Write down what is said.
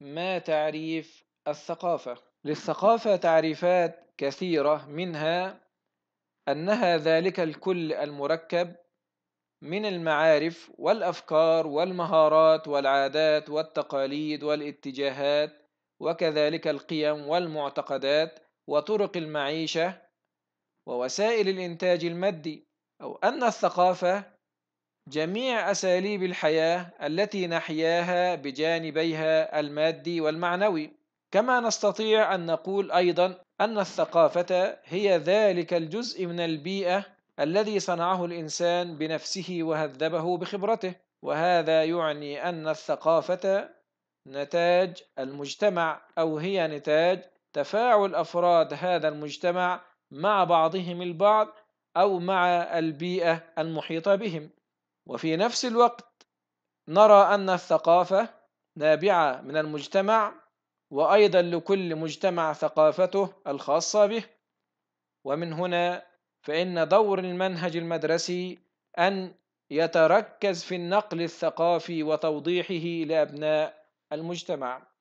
ما تعريف الثقافة؟ للثقافة تعريفات كثيرة منها أنها ذلك الكل المركب من المعارف والأفكار والمهارات والعادات والتقاليد والاتجاهات وكذلك القيم والمعتقدات وطرق المعيشة ووسائل الإنتاج المادي أو أن الثقافة جميع أساليب الحياة التي نحياها بجانبيها المادي والمعنوي كما نستطيع أن نقول أيضا أن الثقافة هي ذلك الجزء من البيئة الذي صنعه الإنسان بنفسه وهذبه بخبرته وهذا يعني أن الثقافة نتاج المجتمع أو هي نتاج تفاعل أفراد هذا المجتمع مع بعضهم البعض أو مع البيئة المحيطة بهم وفي نفس الوقت نرى أن الثقافة نابعة من المجتمع وأيضا لكل مجتمع ثقافته الخاصة به ومن هنا فإن دور المنهج المدرسي أن يتركز في النقل الثقافي وتوضيحه لأبناء المجتمع